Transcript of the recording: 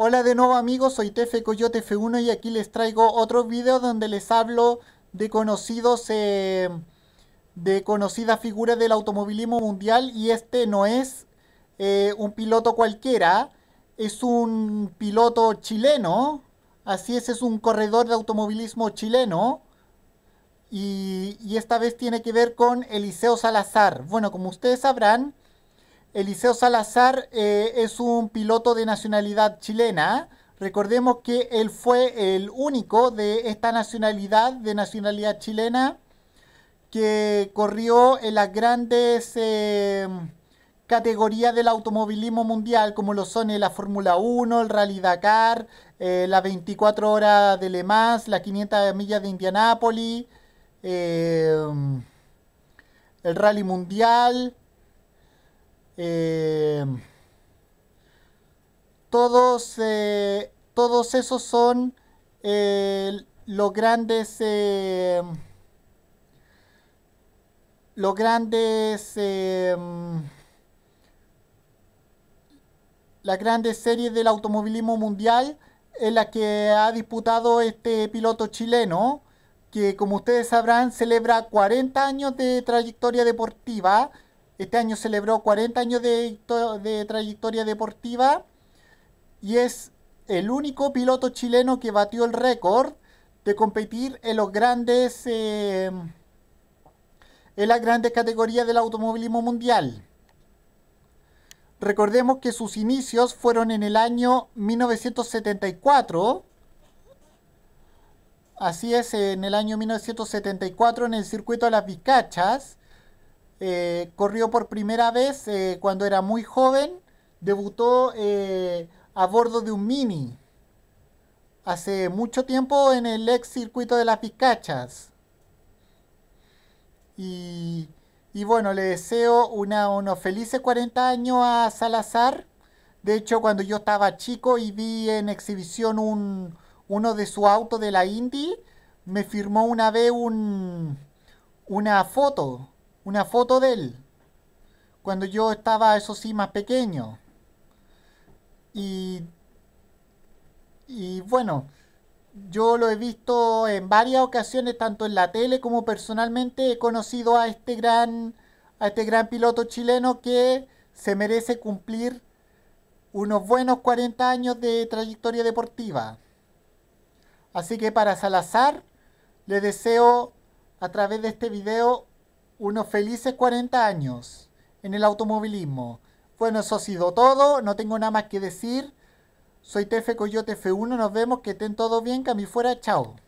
Hola de nuevo amigos, soy Tefe Coyote F1 y aquí les traigo otro video donde les hablo de conocidos, eh, de conocida figura del automovilismo mundial y este no es eh, un piloto cualquiera, es un piloto chileno, así es, es un corredor de automovilismo chileno y esta vez tiene que ver con Eliseo Salazar. Bueno, como ustedes sabrán, Eliseo Salazar eh, es un piloto de nacionalidad chilena. Recordemos que él fue el único de esta nacionalidad, de nacionalidad chilena, que corrió en las grandes em, categorías del automovilismo mundial, como lo son eh, la Fórmula 1, el Rally Dakar, eh, las 24 horas de Le Mans, las 500 millas de Indianápolis, em, el Rally Mundial, eh, todos, eh, todos esos son eh, los grandes, los grandes, las grandes series del automovilismo mundial en la que ha disputado este piloto chileno, que como ustedes sabrán celebra 40 años de trayectoria deportiva este año celebró 40 años de, trayectoria deportiva y es el único piloto chileno que batió el récord de competir en los grandes eh, en las grandes categorías del automovilismo mundial. Recordemos que sus inicios fueron en el año 1974. Así es, en el año 1974 en el circuito de las Vizcachas. Eh, corrió por primera vez eh, cuando era muy joven, debutó eh, a bordo de un Mini hace mucho tiempo en el ex circuito de las Picachas. Y, bueno, le deseo una, unos felices 40 años a Salazar. De hecho, cuando yo estaba chico y vi en exhibición uno de su auto de la Indy, me firmó una vez una foto una foto de él cuando yo estaba, eso sí, más pequeño. Y, bueno, yo lo he visto en varias ocasiones, tanto en la tele como personalmente, he conocido a este gran, a este gran piloto chileno que se merece cumplir unos buenos 40 años de trayectoria deportiva. Así que para Salazar, le deseo a través de este video unos felices 40 años en el automovilismo. Bueno, eso ha sido todo, no tengo nada más que decir. Soy Tefe Coyote F1, nos vemos, que estén todos bien, que a fuera, chao.